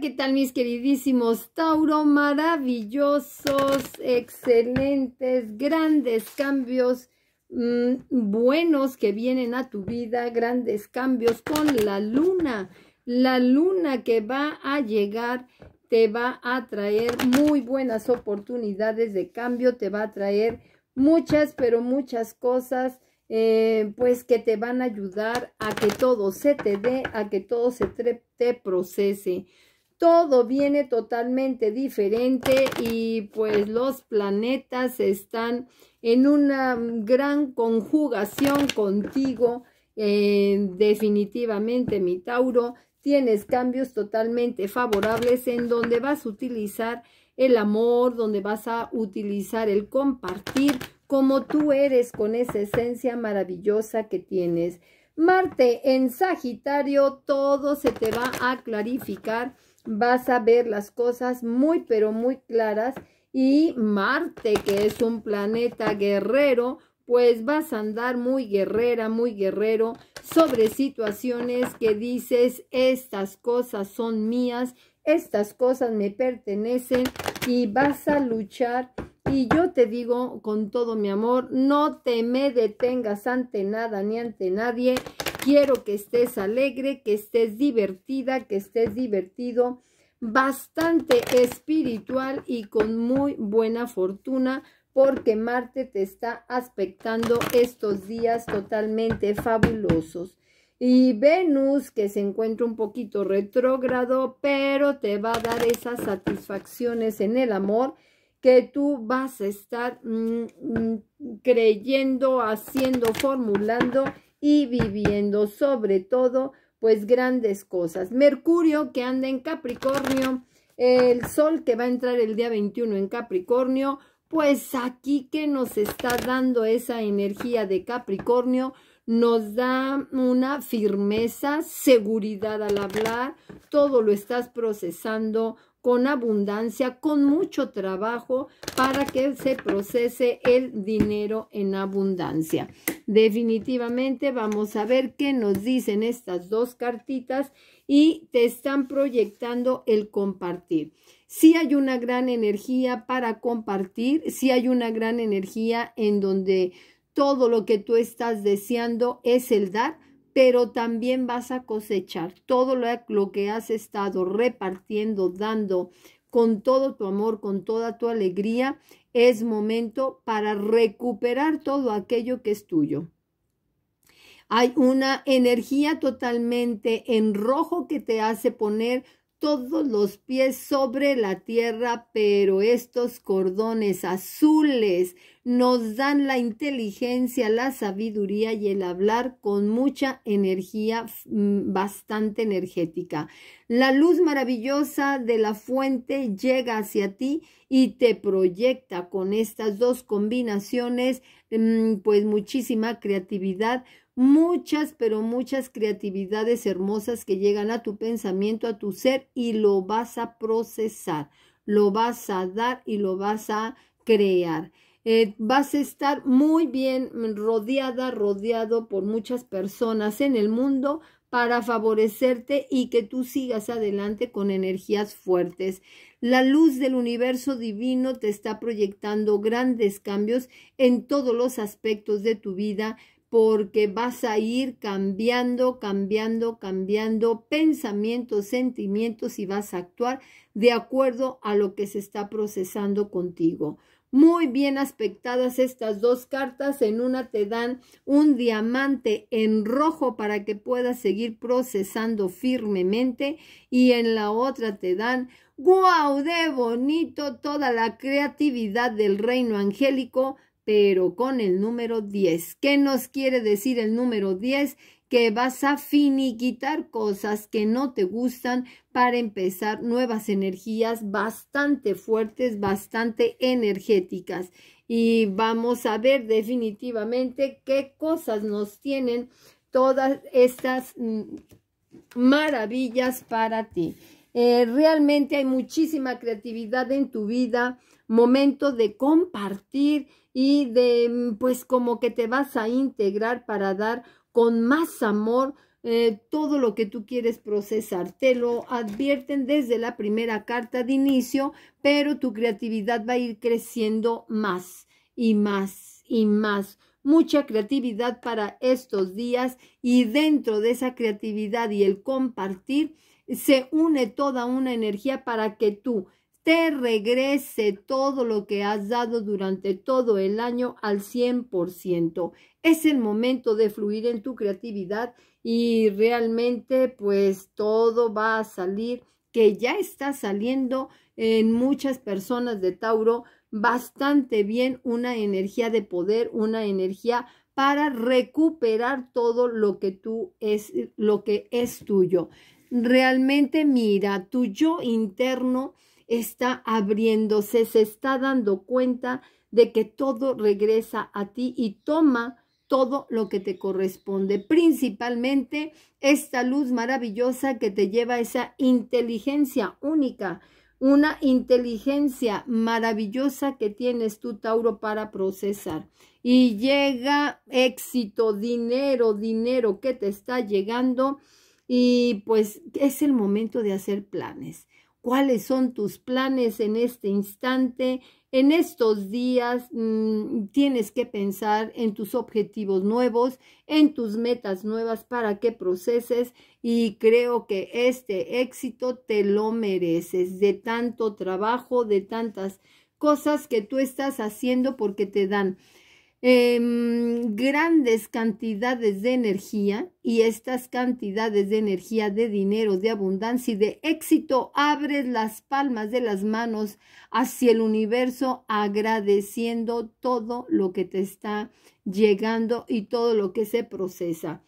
¿qué tal mis queridísimos Tauro? Maravillosos, excelentes, grandes cambios mm, buenos que vienen a tu vida, grandes cambios con la luna. La luna que va a llegar te va a traer muy buenas oportunidades de cambio, te va a traer muchas, pero muchas cosas. Eh, pues que te van a ayudar a que todo se te dé, a que todo se te procese todo viene totalmente diferente y pues los planetas están en una gran conjugación contigo. Eh, definitivamente, mi Tauro, tienes cambios totalmente favorables en donde vas a utilizar el amor, donde vas a utilizar el compartir como tú eres con esa esencia maravillosa que tienes. Marte en Sagitario, todo se te va a clarificar vas a ver las cosas muy pero muy claras y Marte, que es un planeta guerrero, pues vas a andar muy guerrera, muy guerrero sobre situaciones que dices, estas cosas son mías, estas cosas me pertenecen y vas a luchar. Y yo te digo con todo mi amor, no te me detengas ante nada ni ante nadie. Quiero que estés alegre, que estés divertida, que estés divertido, bastante espiritual y con muy buena fortuna porque Marte te está aspectando estos días totalmente fabulosos. Y Venus, que se encuentra un poquito retrógrado, pero te va a dar esas satisfacciones en el amor que tú vas a estar mm, mm, creyendo, haciendo, formulando y viviendo sobre todo pues grandes cosas. Mercurio que anda en Capricornio, el Sol que va a entrar el día 21 en Capricornio, pues aquí que nos está dando esa energía de Capricornio, nos da una firmeza, seguridad al hablar, todo lo estás procesando con abundancia, con mucho trabajo para que se procese el dinero en abundancia. Definitivamente vamos a ver qué nos dicen estas dos cartitas y te están proyectando el compartir. Si hay una gran energía para compartir, si hay una gran energía en donde todo lo que tú estás deseando es el dar, pero también vas a cosechar todo lo, que has estado repartiendo, dando con todo tu amor, con toda tu alegría. Es momento para recuperar todo aquello que es tuyo. Hay una energía totalmente en rojo que te hace poner todos los pies sobre la tierra, pero estos cordones azules nos dan la inteligencia, la sabiduría y el hablar con mucha energía mm, bastante energética. La luz maravillosa de la fuente llega hacia ti y te proyecta con estas dos combinaciones, mm, pues muchísima creatividad, muchas, pero muchas creatividades hermosas que llegan a tu pensamiento, a tu ser y lo vas a procesar, lo vas a dar y lo vas a crear. Eh, vas a estar muy bien rodeada, rodeado por muchas personas en el mundo para favorecerte y que tú sigas adelante con energías fuertes. La luz del universo divino te está proyectando grandes cambios en todos los aspectos de tu vida porque vas a ir cambiando, cambiando, cambiando pensamientos, sentimientos y vas a actuar de acuerdo a lo que se está procesando contigo. Muy bien aspectadas estas dos cartas. En una te dan un diamante en rojo para que puedas seguir procesando firmemente y en la otra te dan ¡Guau! ¡De bonito! Toda la creatividad del reino angélico, pero con el número 10. ¿Qué nos quiere decir el número 10? que vas a finiquitar cosas que no te gustan para empezar nuevas energías bastante fuertes, bastante energéticas. Y vamos a ver definitivamente qué cosas nos tienen todas estas mm, maravillas para ti. Eh, realmente hay muchísima creatividad en tu vida, momento de compartir y de mm, pues como que te vas a integrar para dar con más amor eh, todo lo que tú quieres procesar. Te lo advierten desde la primera carta de inicio, pero tu creatividad va a ir creciendo más y más y más. Mucha creatividad para estos días y dentro de esa creatividad y el compartir se une toda una energía para que tú te regrese todo lo que has dado durante todo el año al 100%. Es el momento de fluir en tu creatividad y realmente pues todo va a salir, que ya está saliendo en muchas personas de Tauro bastante bien una energía de poder, una energía para recuperar todo lo que tú es lo que es tuyo. Realmente mira, tu yo interno está abriéndose, se está dando cuenta de que todo regresa a ti y toma todo lo que te corresponde, principalmente esta luz maravillosa que te lleva a esa inteligencia única, una inteligencia maravillosa que tienes tú, Tauro, para procesar. Y llega éxito, dinero, dinero que te está llegando y pues es el momento de hacer planes cuáles son tus planes en este instante, en estos días mm, tienes que pensar en tus objetivos nuevos, en tus metas nuevas para que proceses y creo que este éxito te lo mereces de tanto trabajo, de tantas cosas que tú estás haciendo porque te dan Em, grandes cantidades de energía y estas cantidades de energía, de dinero, de abundancia y de éxito, abres las palmas de las manos hacia el universo agradeciendo todo lo que te está llegando y todo lo que se procesa.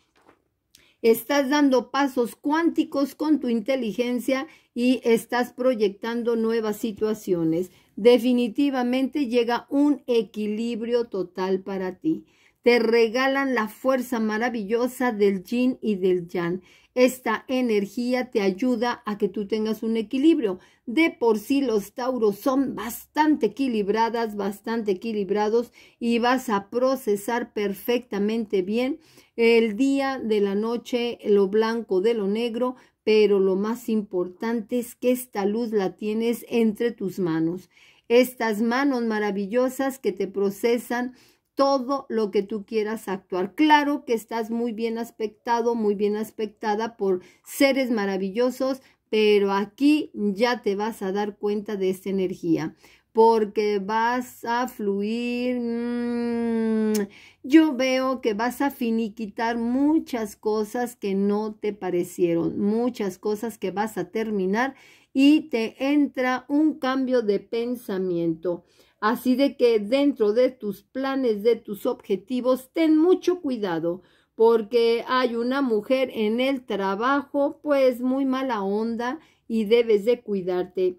Estás dando pasos cuánticos con tu inteligencia y estás proyectando nuevas situaciones definitivamente llega un equilibrio total para ti. Te regalan la fuerza maravillosa del yin y del yang. Esta energía te ayuda a que tú tengas un equilibrio. De por sí los tauros son bastante equilibradas, bastante equilibrados y vas a procesar perfectamente bien el día de la noche, lo blanco de lo negro, pero lo más importante es que esta luz la tienes entre tus manos, estas manos maravillosas que te procesan todo lo que tú quieras actuar. Claro que estás muy bien aspectado, muy bien aspectada por seres maravillosos, pero aquí ya te vas a dar cuenta de esta energía porque vas a fluir. Mm, yo veo que vas a finiquitar muchas cosas que no te parecieron, muchas cosas que vas a terminar y te entra un cambio de pensamiento. Así de que dentro de tus planes, de tus objetivos, ten mucho cuidado porque hay una mujer en el trabajo pues muy mala onda y debes de cuidarte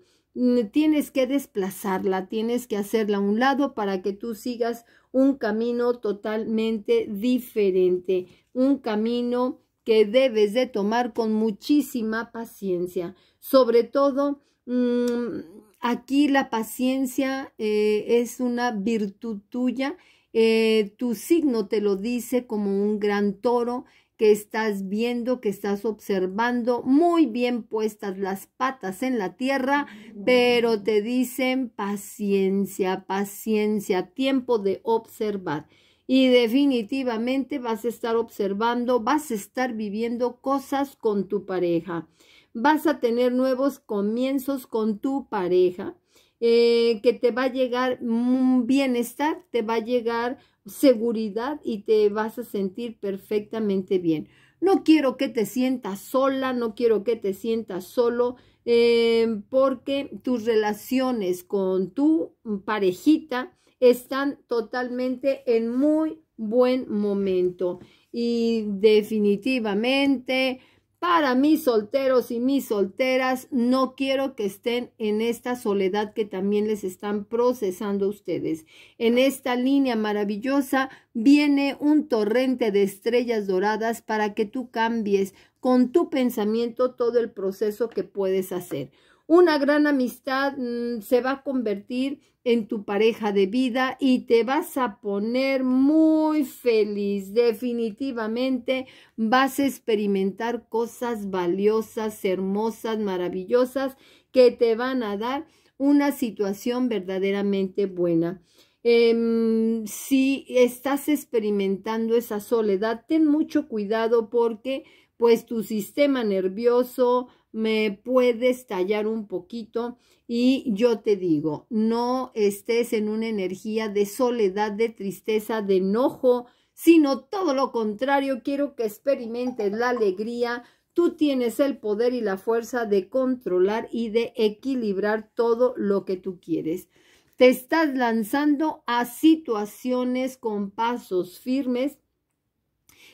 tienes que desplazarla, tienes que hacerla a un lado para que tú sigas un camino totalmente diferente, un camino que debes de tomar con muchísima paciencia. Sobre todo, mm, aquí la paciencia eh, es una virtud tuya, eh, tu signo te lo dice como un gran toro que estás viendo, que estás observando, muy bien puestas las patas en la tierra, pero te dicen paciencia, paciencia, tiempo de observar. Y definitivamente vas a estar observando, vas a estar viviendo cosas con tu pareja. Vas a tener nuevos comienzos con tu pareja, eh, que te va a llegar un bienestar, te va a llegar seguridad y te vas a sentir perfectamente bien. No quiero que te sientas sola, no quiero que te sientas solo, eh, porque tus relaciones con tu parejita están totalmente en muy buen momento. Y definitivamente para mis solteros y mis solteras, no quiero que estén en esta soledad que también les están procesando ustedes. En esta línea maravillosa viene un torrente de estrellas doradas para que tú cambies con tu pensamiento todo el proceso que puedes hacer. Una gran amistad mm, se va a convertir en tu pareja de vida y te vas a poner muy feliz. Definitivamente vas a experimentar cosas valiosas, hermosas, maravillosas que te van a dar una situación verdaderamente buena. Em, si estás experimentando esa soledad, ten mucho cuidado porque pues tu sistema nervioso me puede estallar un poquito y yo te digo, no estés en una energía de soledad, de tristeza, de enojo, sino todo lo contrario, quiero que experimentes la alegría. Tú tienes el poder y la fuerza de controlar y de equilibrar todo lo que tú quieres. Te estás lanzando a situaciones con pasos firmes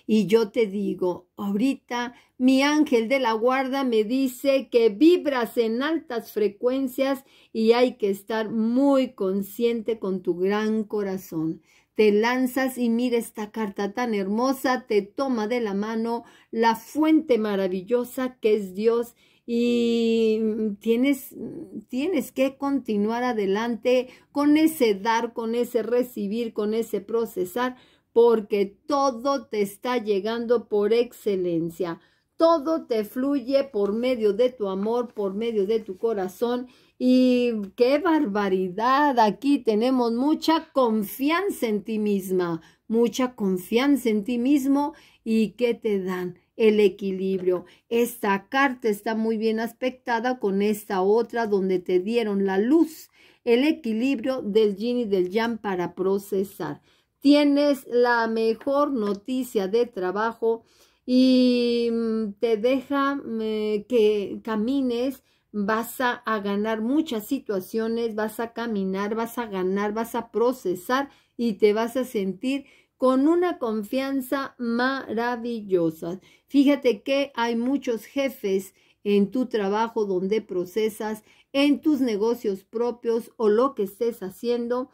y yo te digo, ahorita mi ángel de la guarda me dice que vibras en altas frecuencias y hay que estar muy consciente con tu gran corazón. Te lanzas y mira esta carta tan hermosa, te toma de la mano la fuente maravillosa que es Dios y tienes, tienes que continuar adelante con ese dar, con ese recibir, con ese procesar, porque todo te está llegando por excelencia. Todo te fluye por medio de tu amor, por medio de tu corazón. Y qué barbaridad, aquí tenemos mucha confianza en ti misma, mucha confianza en ti mismo y qué te dan el equilibrio. Esta carta está muy bien aspectada con esta otra donde te dieron la luz, el equilibrio del yin y del yang para procesar tienes la mejor noticia de trabajo y mm, te deja que camines, vas a, ganar muchas situaciones, vas a caminar, vas a ganar, vas a procesar y te vas a sentir con una confianza maravillosa. Fíjate que hay muchos jefes en tu trabajo donde procesas, en tus negocios propios o lo que estés haciendo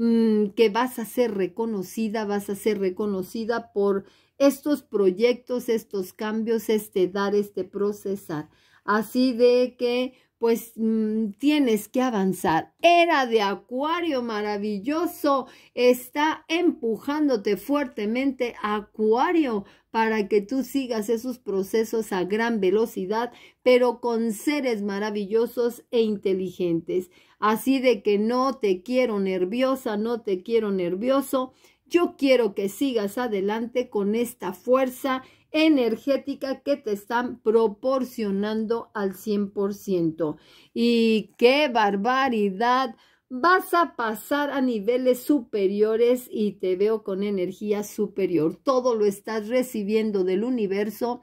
Mm, que vas a ser reconocida, vas a ser reconocida por estos proyectos, estos cambios, este dar, este procesar. Así de que pues mm, tienes que avanzar. Era de Acuario maravilloso, está empujándote fuertemente Acuario para que tú sigas esos procesos a gran velocidad, pero con seres maravillosos e inteligentes. Así de que no te quiero nerviosa, no te quiero nervioso. Yo quiero que sigas adelante con esta fuerza energética que te están proporcionando al 100%. Y qué barbaridad. Vas a pasar a niveles superiores y te veo con energía superior. Todo lo estás recibiendo del universo.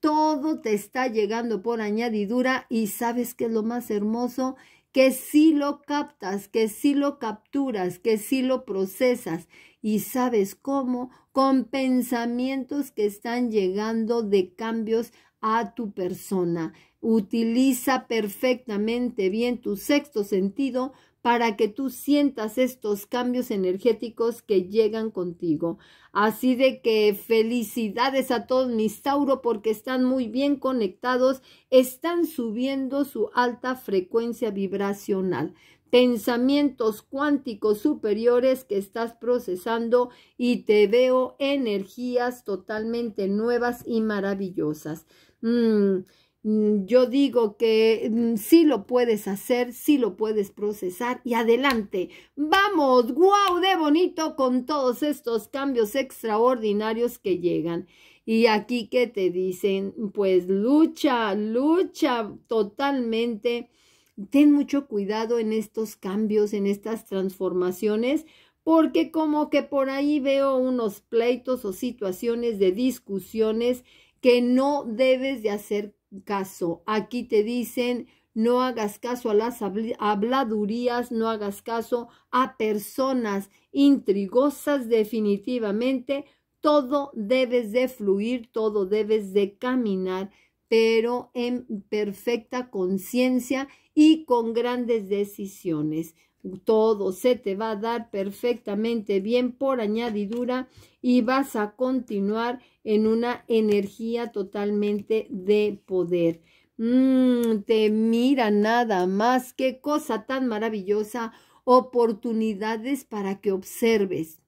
Todo te está llegando por añadidura y sabes que es lo más hermoso que si lo captas, que si lo capturas, que si lo procesas, y sabes cómo, con pensamientos que están llegando de cambios a tu persona. Utiliza perfectamente bien tu sexto sentido para que tú sientas estos cambios energéticos que llegan contigo. Así de que felicidades a todos mis Tauro porque están muy bien conectados, están subiendo su alta frecuencia vibracional pensamientos cuánticos superiores que estás procesando y te veo energías totalmente nuevas y maravillosas. Mm, mm, yo digo que mm, sí lo puedes hacer, sí lo puedes procesar y adelante. Vamos, wow, de bonito con todos estos cambios extraordinarios que llegan. Y aquí que te dicen, pues lucha, lucha totalmente ten mucho cuidado en estos cambios, en estas transformaciones, porque como que por ahí veo unos pleitos o situaciones de discusiones que no debes de hacer caso. Aquí te dicen, no hagas caso a las habladurías, no hagas caso a personas intrigosas definitivamente. Todo debes de fluir, todo debes de caminar, pero en perfecta conciencia y con grandes decisiones. Todo se te va a dar perfectamente bien por añadidura y vas a continuar en una energía totalmente de poder. Mm, te mira nada más, qué cosa tan maravillosa, oportunidades para que observes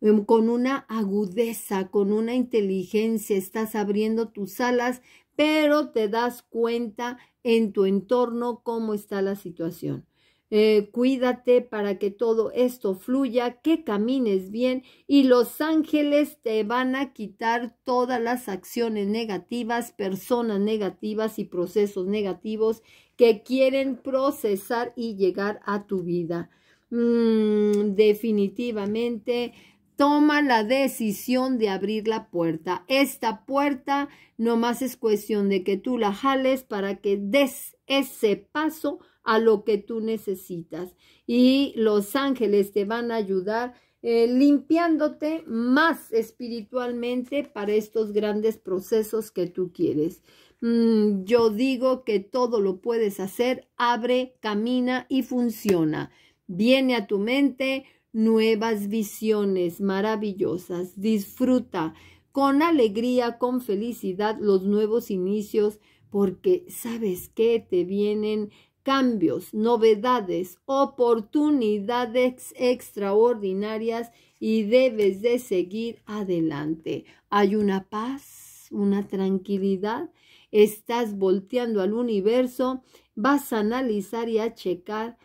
em, con una agudeza, con una inteligencia, estás abriendo tus alas, pero te das cuenta en tu entorno cómo está la situación. Eh, cuídate para que todo esto fluya, que camines bien y los ángeles te van a quitar todas las acciones negativas, personas negativas y procesos negativos que quieren procesar y llegar a tu vida. Mm, definitivamente toma la decisión de abrir la puerta. Esta puerta no más es cuestión de que tú la jales para que des ese paso a lo que tú necesitas. Y los ángeles te van a ayudar eh, limpiándote más espiritualmente para estos grandes procesos que tú quieres. Mm, yo digo que todo lo puedes hacer, abre, camina y funciona. Viene a tu mente nuevas visiones maravillosas. Disfruta con alegría, con felicidad los nuevos inicios, porque sabes que te vienen cambios, novedades, oportunidades extraordinarias y debes de seguir adelante. Hay una paz, una tranquilidad, estás volteando al universo, vas a analizar y a checar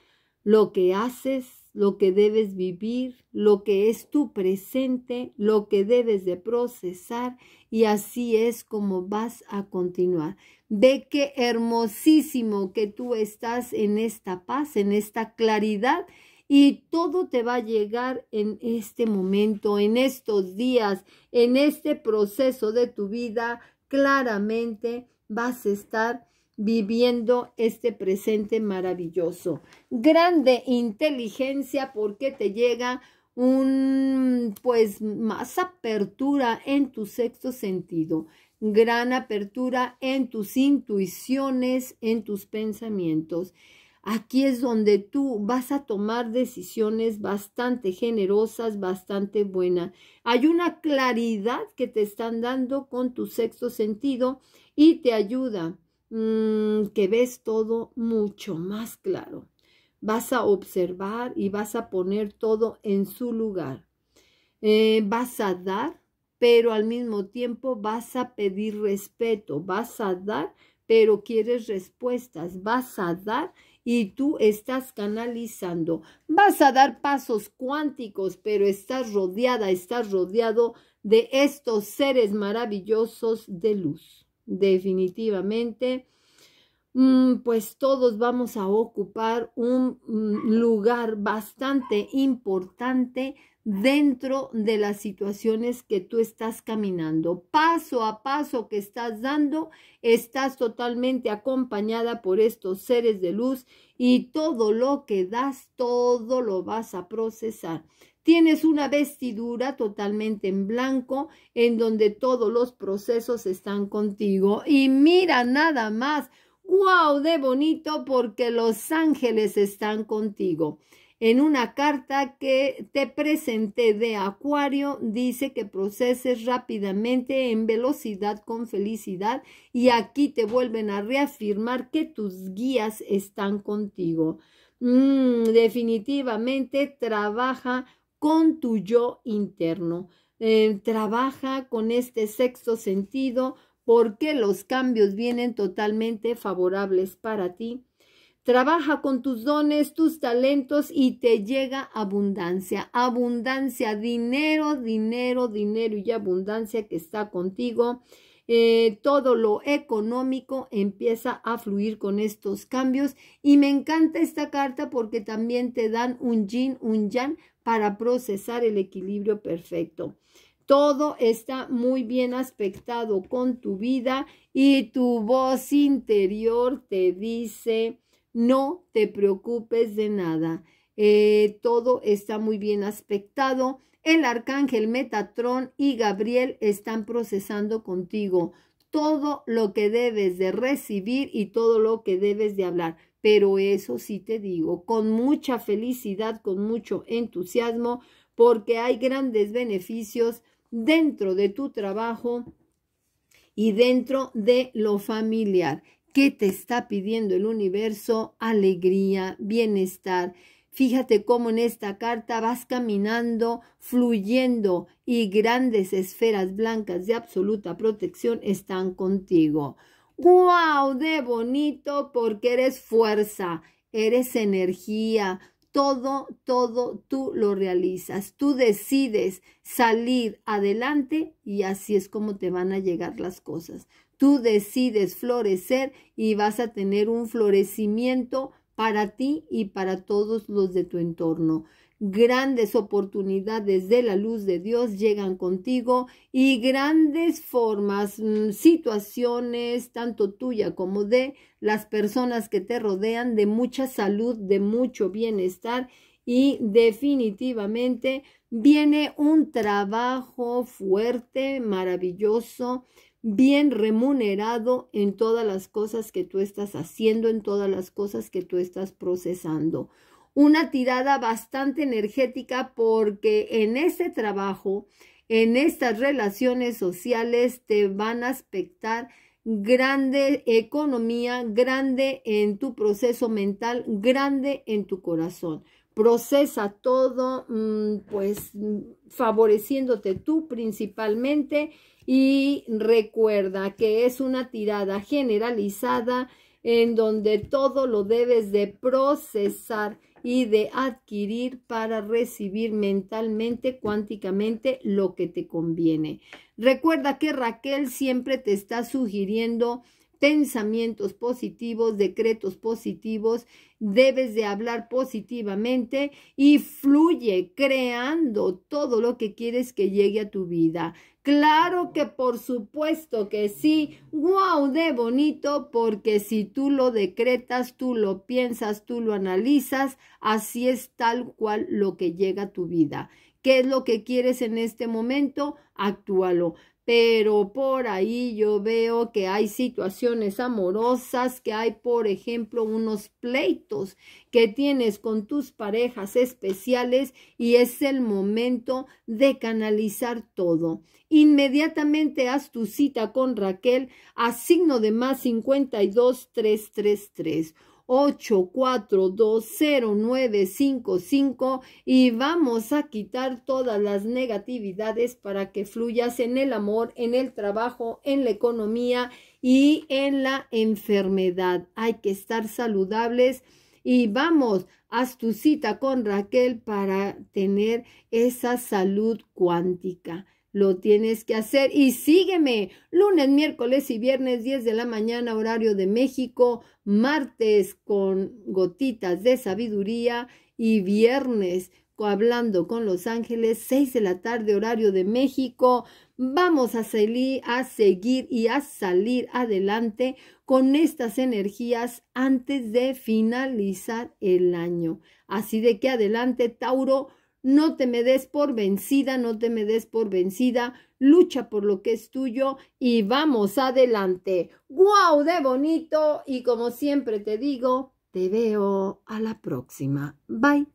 lo que haces, lo que debes vivir, lo que es tu presente, lo que debes de procesar y así es como vas a continuar. Ve que hermosísimo que tú estás en esta paz, en esta claridad y todo te va a llegar en este momento, en estos días, en este proceso de tu vida, claramente vas a estar viviendo este presente maravilloso. Grande inteligencia porque te llega un pues más apertura en tu sexto sentido, gran apertura en tus intuiciones, en tus pensamientos. Aquí es donde tú vas a tomar decisiones bastante generosas, bastante buenas. Hay una claridad que te están dando con tu sexto sentido y te ayuda Mm, que ves todo mucho más claro. Vas a observar y vas a poner todo en su lugar. Eh, vas a dar, pero al mismo tiempo vas a pedir respeto. Vas a dar, pero quieres respuestas. Vas a dar y tú estás canalizando. Vas a dar pasos cuánticos, pero estás rodeada, estás rodeado de estos seres maravillosos de luz definitivamente, mm, pues todos vamos a ocupar un mm, lugar bastante importante dentro de las situaciones que tú estás caminando. Paso a paso que estás dando, estás totalmente acompañada por estos seres de luz y todo lo que das, todo lo vas a procesar. Tienes una vestidura totalmente en blanco en donde todos los procesos están contigo. Y mira nada más, wow, de bonito porque los ángeles están contigo. En una carta que te presenté de Acuario dice que proceses rápidamente, en velocidad, con felicidad y aquí te vuelven a reafirmar que tus guías están contigo. Mm, definitivamente trabaja con tu yo interno. Eh, trabaja con este sexto sentido porque los cambios vienen totalmente favorables para ti. Trabaja con tus dones, tus talentos y te llega abundancia, abundancia, dinero, dinero, dinero y abundancia que está contigo. Eh, todo lo económico empieza a fluir con estos cambios y me encanta esta carta porque también te dan un yin, un yang para procesar el equilibrio perfecto. Todo está muy bien aspectado con tu vida y tu voz interior te dice, no te preocupes de nada. Eh, todo está muy bien aspectado. El arcángel Metatrón y Gabriel están procesando contigo todo lo que debes de recibir y todo lo que debes de hablar pero eso sí te digo, con mucha felicidad, con mucho entusiasmo, porque hay grandes beneficios dentro de tu trabajo y dentro de lo familiar. ¿Qué te está pidiendo el universo? Alegría, bienestar. Fíjate cómo en esta carta vas caminando, fluyendo y grandes esferas blancas de absoluta protección están contigo. ¡Wow! De bonito porque eres fuerza, eres energía. Todo, todo tú lo realizas. Tú decides salir adelante y así es como te van a llegar las cosas. Tú decides florecer y vas a tener un florecimiento para ti y para todos los de tu entorno grandes oportunidades de la luz de Dios llegan contigo y grandes formas, mm, situaciones, tanto tuya como de las personas que te rodean, de mucha salud, de mucho bienestar y definitivamente viene un trabajo fuerte, maravilloso, bien remunerado en todas las cosas que tú estás haciendo, en todas las cosas que tú estás procesando una tirada bastante energética porque en este trabajo, en estas relaciones sociales te van a aspectar grande economía, grande en tu proceso mental, grande en tu corazón. Procesa todo, mm, pues mm, favoreciéndote tú principalmente y recuerda que es una tirada generalizada en donde todo lo debes de procesar y de adquirir para recibir mentalmente, cuánticamente, lo que te conviene. Recuerda que Raquel siempre te está sugiriendo pensamientos positivos, decretos positivos, debes de hablar positivamente y fluye creando todo lo que quieres que llegue a tu vida. Claro que por supuesto que sí, wow, de bonito, porque si tú lo decretas, tú lo piensas, tú lo analizas, así es tal cual lo que llega a tu vida qué es lo que quieres en este momento, actúalo. Pero por ahí yo veo que hay situaciones amorosas, que hay, por ejemplo, unos pleitos que tienes con tus parejas especiales y es el momento de canalizar todo. Inmediatamente haz tu cita con Raquel a signo de más 52333. 8420955 y vamos a quitar todas las negatividades para que fluyas en el amor, en el trabajo, en la economía y en la enfermedad. Hay que estar saludables y vamos, a tu cita con Raquel para tener esa salud cuántica. Lo tienes que hacer y sígueme lunes, miércoles y viernes 10 de la mañana horario de México, martes con gotitas de sabiduría y viernes hablando con los ángeles 6 de la tarde horario de México. Vamos a a seguir y a salir adelante con estas energías antes de finalizar el año. Así de que adelante, Tauro, no te me des por vencida, no te me des por vencida, lucha por lo que es tuyo y vamos adelante. ¡Guau! ¡De bonito! Y como siempre te digo, te veo a la próxima. Bye.